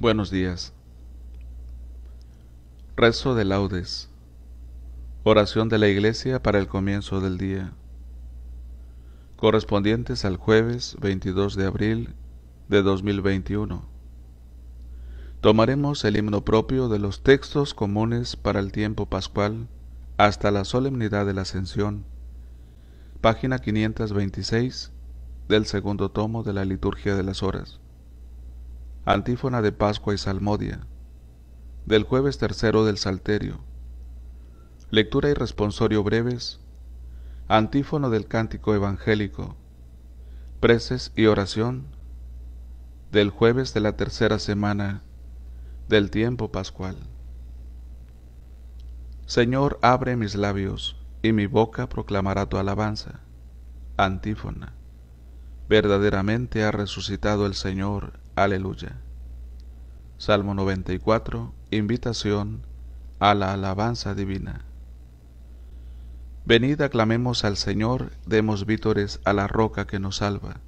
Buenos días. Rezo de laudes. Oración de la Iglesia para el comienzo del día. Correspondientes al jueves 22 de abril de 2021. Tomaremos el himno propio de los textos comunes para el tiempo pascual hasta la solemnidad de la Ascensión. Página 526 del segundo tomo de la Liturgia de las Horas. Antífona de Pascua y Salmodia. Del jueves tercero del Salterio. Lectura y responsorio breves. Antífono del cántico evangélico. Preces y oración. Del jueves de la tercera semana del tiempo pascual. Señor, abre mis labios, y mi boca proclamará tu alabanza. Antífona. Verdaderamente ha resucitado el Señor Aleluya. Salmo 94. Invitación a la alabanza divina. Venid, aclamemos al Señor, demos vítores a la roca que nos salva.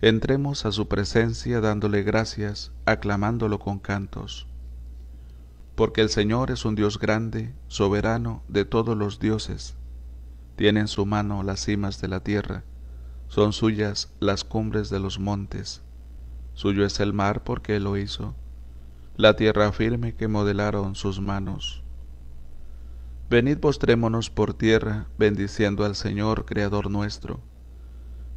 Entremos a su presencia dándole gracias, aclamándolo con cantos. Porque el Señor es un Dios grande, soberano de todos los dioses. Tiene en su mano las cimas de la tierra, son suyas las cumbres de los montes. Suyo es el mar porque lo hizo, la tierra firme que modelaron sus manos. Venid postrémonos por tierra, bendiciendo al Señor, Creador nuestro,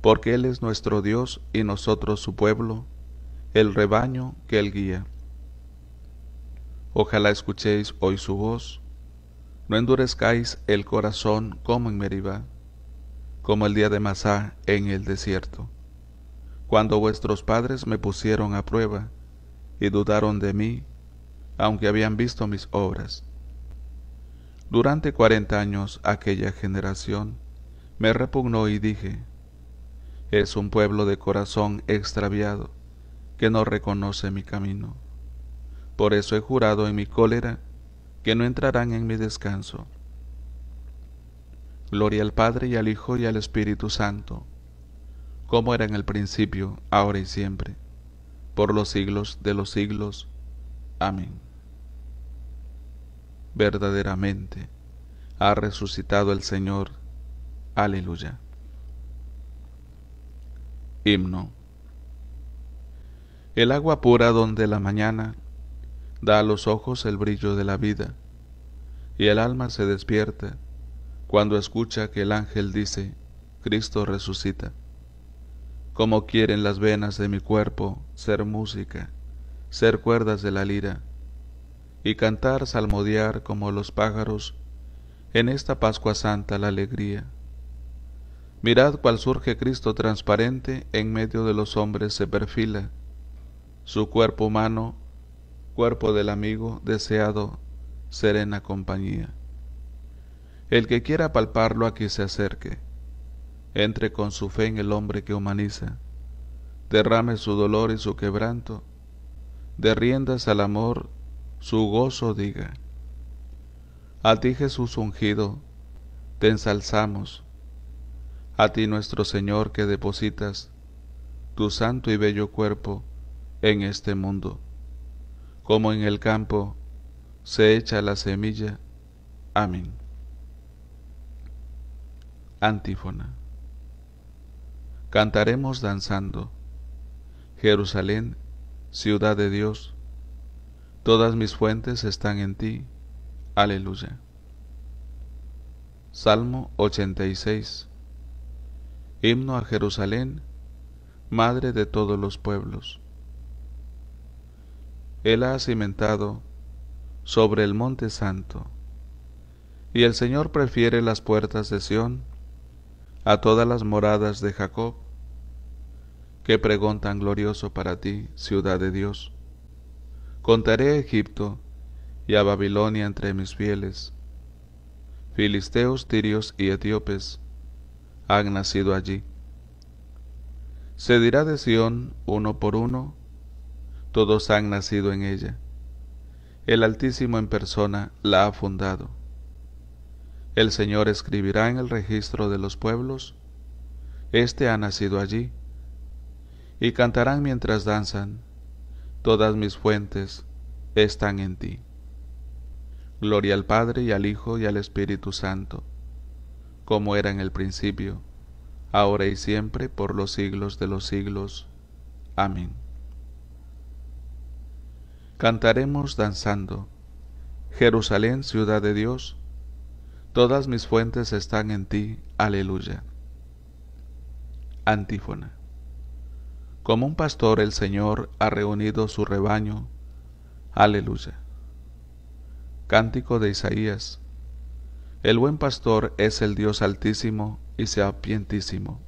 porque Él es nuestro Dios y nosotros su pueblo, el rebaño que Él guía. Ojalá escuchéis hoy su voz, no endurezcáis el corazón como en Meribah, como el día de Masá en el desierto. Cuando vuestros padres me pusieron a prueba y dudaron de mí, aunque habían visto mis obras. Durante cuarenta años aquella generación me repugnó y dije, es un pueblo de corazón extraviado que no reconoce mi camino. Por eso he jurado en mi cólera que no entrarán en mi descanso. Gloria al Padre y al Hijo y al Espíritu Santo como era en el principio, ahora y siempre, por los siglos de los siglos. Amén. Verdaderamente, ha resucitado el Señor. Aleluya. Himno. El agua pura donde la mañana da a los ojos el brillo de la vida, y el alma se despierta cuando escucha que el ángel dice, Cristo resucita como quieren las venas de mi cuerpo ser música, ser cuerdas de la lira, y cantar salmodiar como los pájaros en esta Pascua Santa la alegría. Mirad cual surge Cristo transparente en medio de los hombres se perfila, su cuerpo humano, cuerpo del amigo deseado, serena compañía. El que quiera palparlo aquí se acerque entre con su fe en el hombre que humaniza, derrame su dolor y su quebranto, de al amor su gozo diga. A ti Jesús ungido, te ensalzamos, a ti nuestro Señor que depositas tu santo y bello cuerpo en este mundo, como en el campo se echa la semilla. Amén. Antífona. Cantaremos danzando. Jerusalén, ciudad de Dios, todas mis fuentes están en ti. Aleluya. Salmo 86. Himno a Jerusalén, Madre de todos los pueblos. Él ha cimentado sobre el monte santo, y el Señor prefiere las puertas de Sión a todas las moradas de Jacob. Qué pregón tan glorioso para ti, ciudad de Dios. Contaré a Egipto y a Babilonia entre mis fieles. Filisteos, tirios y etíopes han nacido allí. Se dirá de Sión uno por uno, todos han nacido en ella. El Altísimo en persona la ha fundado. El Señor escribirá en el registro de los pueblos, Este ha nacido allí y cantarán mientras danzan. Todas mis fuentes están en ti. Gloria al Padre y al Hijo y al Espíritu Santo, como era en el principio, ahora y siempre, por los siglos de los siglos. Amén. Cantaremos danzando. Jerusalén, ciudad de Dios, todas mis fuentes están en ti. Aleluya. Antífona. Como un pastor el Señor ha reunido su rebaño. Aleluya. Cántico de Isaías. El buen pastor es el Dios altísimo y sapientísimo.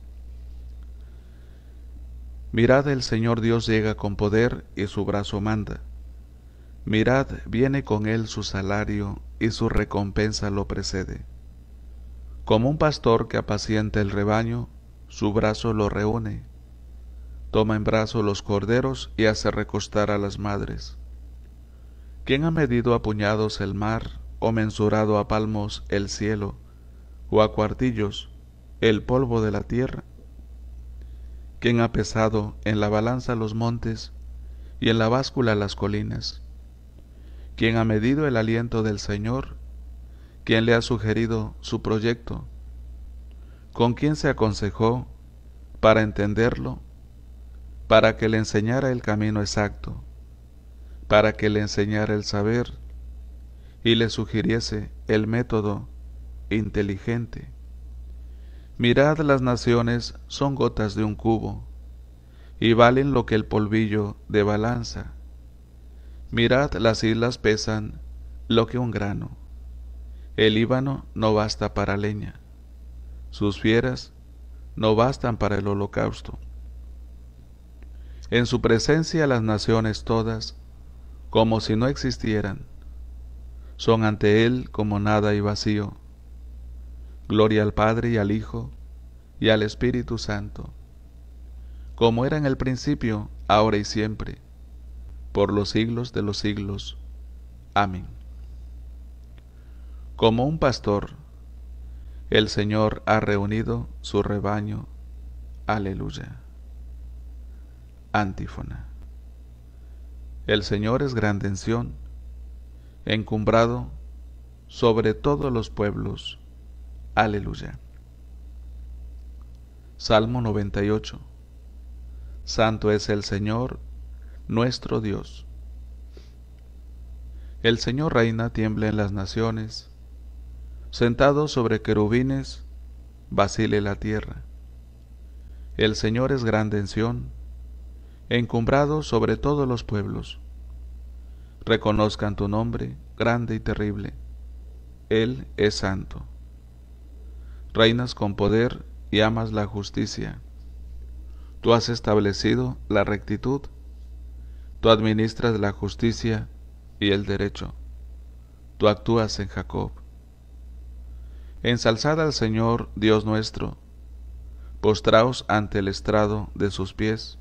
Mirad, el Señor Dios llega con poder y su brazo manda. Mirad, viene con él su salario y su recompensa lo precede. Como un pastor que apacienta el rebaño, su brazo lo reúne, toma en brazo los corderos y hace recostar a las madres. ¿Quién ha medido a puñados el mar, o mensurado a palmos el cielo, o a cuartillos el polvo de la tierra? ¿Quién ha pesado en la balanza los montes y en la báscula las colinas? ¿Quién ha medido el aliento del Señor? ¿Quién le ha sugerido su proyecto? ¿Con quién se aconsejó para entenderlo? para que le enseñara el camino exacto, para que le enseñara el saber y le sugiriese el método inteligente. Mirad las naciones son gotas de un cubo, y valen lo que el polvillo de balanza. Mirad las islas pesan lo que un grano. El Líbano no basta para leña, sus fieras no bastan para el holocausto en su presencia las naciones todas, como si no existieran, son ante Él como nada y vacío. Gloria al Padre y al Hijo y al Espíritu Santo, como era en el principio, ahora y siempre, por los siglos de los siglos. Amén. Como un pastor, el Señor ha reunido su rebaño. Aleluya. Antífona. El Señor es grande en Sión, encumbrado sobre todos los pueblos. Aleluya. Salmo 98. Santo es el Señor, nuestro Dios. El Señor reina, tiembla en las naciones. Sentado sobre querubines, vacile la tierra. El Señor es grande en Sión, encumbrado sobre todos los pueblos. Reconozcan tu nombre, grande y terrible. Él es santo. Reinas con poder y amas la justicia. Tú has establecido la rectitud. Tú administras la justicia y el derecho. Tú actúas en Jacob. Ensalzad al Señor Dios nuestro. Postraos ante el estrado de sus pies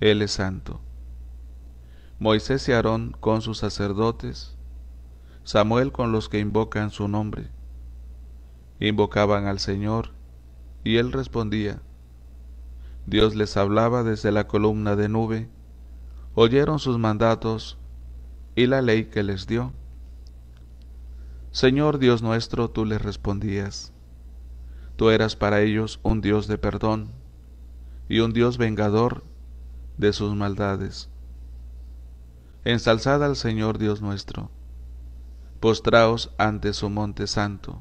él es santo. Moisés y Aarón con sus sacerdotes, Samuel con los que invocan su nombre. Invocaban al Señor y Él respondía. Dios les hablaba desde la columna de nube, oyeron sus mandatos y la ley que les dio. Señor Dios nuestro, tú les respondías. Tú eras para ellos un Dios de perdón y un Dios vengador de sus maldades. Ensalzad al Señor Dios nuestro, postraos ante su monte santo.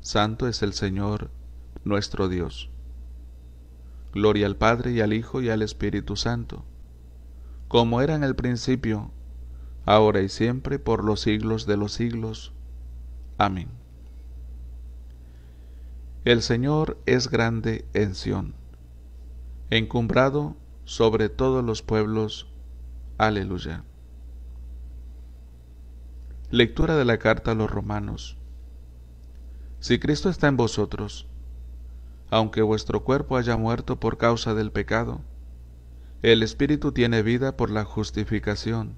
Santo es el Señor nuestro Dios. Gloria al Padre y al Hijo y al Espíritu Santo, como era en el principio, ahora y siempre, por los siglos de los siglos. Amén. El Señor es grande en Sión, encumbrado sobre todos los pueblos. Aleluya. Lectura de la carta a los romanos. Si Cristo está en vosotros, aunque vuestro cuerpo haya muerto por causa del pecado, el Espíritu tiene vida por la justificación.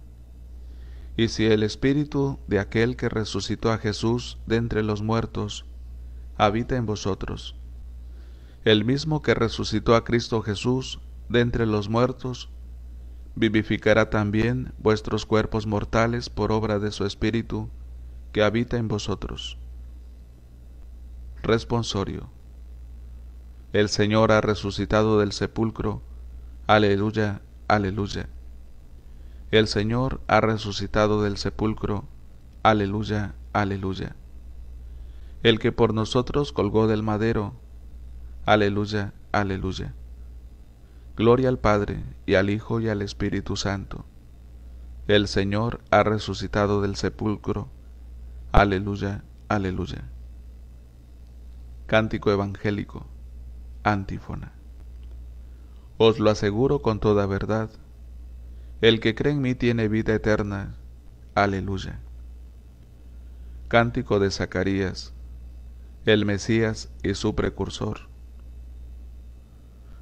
Y si el Espíritu de aquel que resucitó a Jesús de entre los muertos habita en vosotros, el mismo que resucitó a Cristo Jesús de entre los muertos, vivificará también vuestros cuerpos mortales por obra de su Espíritu que habita en vosotros. Responsorio. El Señor ha resucitado del sepulcro. Aleluya, aleluya. El Señor ha resucitado del sepulcro. Aleluya, aleluya. El que por nosotros colgó del madero. Aleluya, aleluya. Gloria al Padre, y al Hijo, y al Espíritu Santo. El Señor ha resucitado del sepulcro. Aleluya, aleluya. Cántico Evangélico. Antífona. Os lo aseguro con toda verdad. El que cree en mí tiene vida eterna. Aleluya. Cántico de Zacarías. El Mesías y su precursor.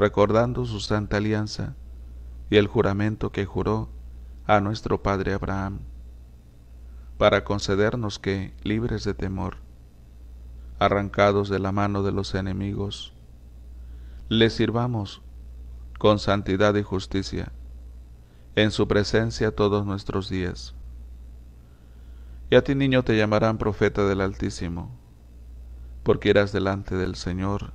recordando su santa alianza y el juramento que juró a nuestro Padre Abraham, para concedernos que, libres de temor, arrancados de la mano de los enemigos, le sirvamos con santidad y justicia en su presencia todos nuestros días. Y a ti niño te llamarán profeta del Altísimo, porque irás delante del Señor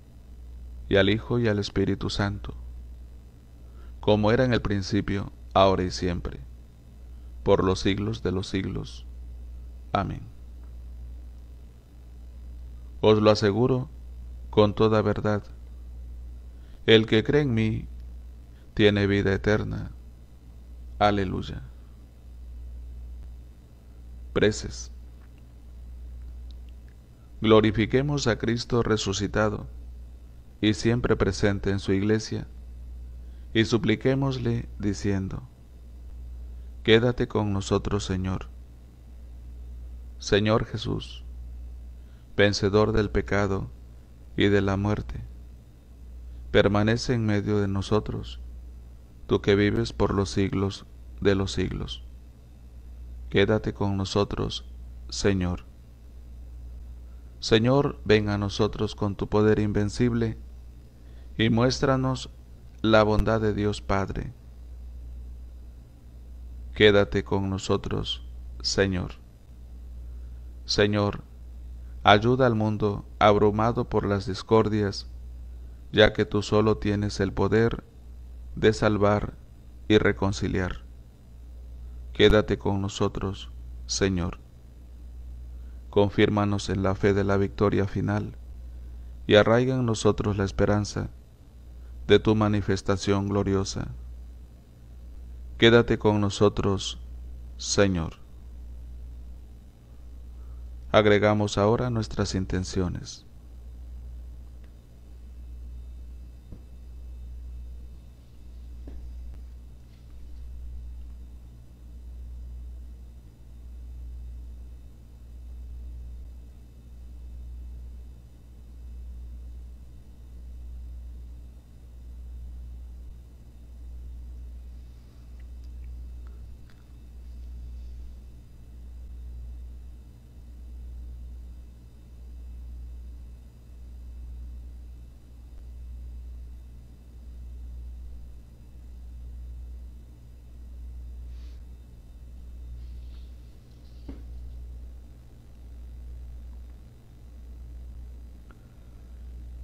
y al Hijo y al Espíritu Santo, como era en el principio, ahora y siempre, por los siglos de los siglos. Amén. Os lo aseguro con toda verdad, el que cree en mí tiene vida eterna. Aleluya. Preces. Glorifiquemos a Cristo resucitado y siempre presente en su iglesia, y supliquémosle diciendo, Quédate con nosotros, Señor. Señor Jesús, vencedor del pecado y de la muerte, permanece en medio de nosotros, tú que vives por los siglos de los siglos. Quédate con nosotros, Señor. Señor, ven a nosotros con tu poder invencible y muéstranos la bondad de Dios Padre. Quédate con nosotros, Señor. Señor, ayuda al mundo abrumado por las discordias, ya que tú solo tienes el poder de salvar y reconciliar. Quédate con nosotros, Señor. Confírmanos en la fe de la victoria final y arraiga en nosotros la esperanza de tu manifestación gloriosa. Quédate con nosotros, Señor. Agregamos ahora nuestras intenciones.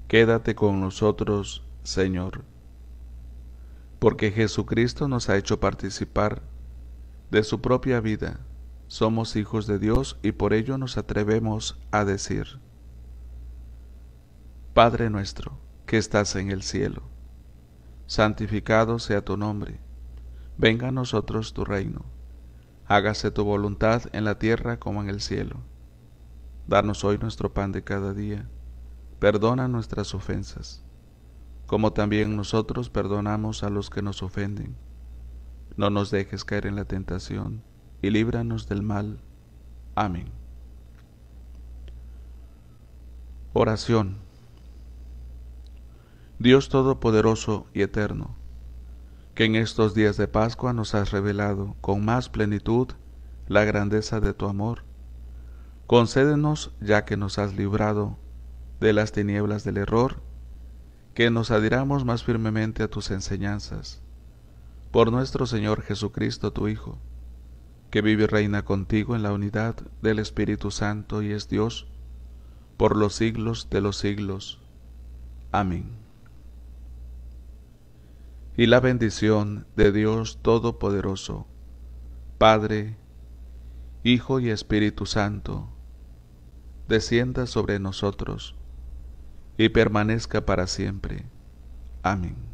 Quédate con nosotros, Señor, porque Jesucristo nos ha hecho participar de su propia vida. Somos hijos de Dios y por ello nos atrevemos a decir, Padre nuestro, que estás en el cielo, santificado sea tu nombre, venga a nosotros tu reino, hágase tu voluntad en la tierra como en el cielo. Danos hoy nuestro pan de cada día Perdona nuestras ofensas, como también nosotros perdonamos a los que nos ofenden. No nos dejes caer en la tentación, y líbranos del mal. Amén. Oración. Dios Todopoderoso y Eterno, que en estos días de Pascua nos has revelado con más plenitud la grandeza de tu amor, concédenos, ya que nos has librado de las tinieblas del error, que nos adhiramos más firmemente a tus enseñanzas, por nuestro Señor Jesucristo, tu Hijo, que vive y reina contigo en la unidad del Espíritu Santo y es Dios, por los siglos de los siglos. Amén. Y la bendición de Dios Todopoderoso, Padre, Hijo y Espíritu Santo, descienda sobre nosotros y permanezca para siempre. Amén.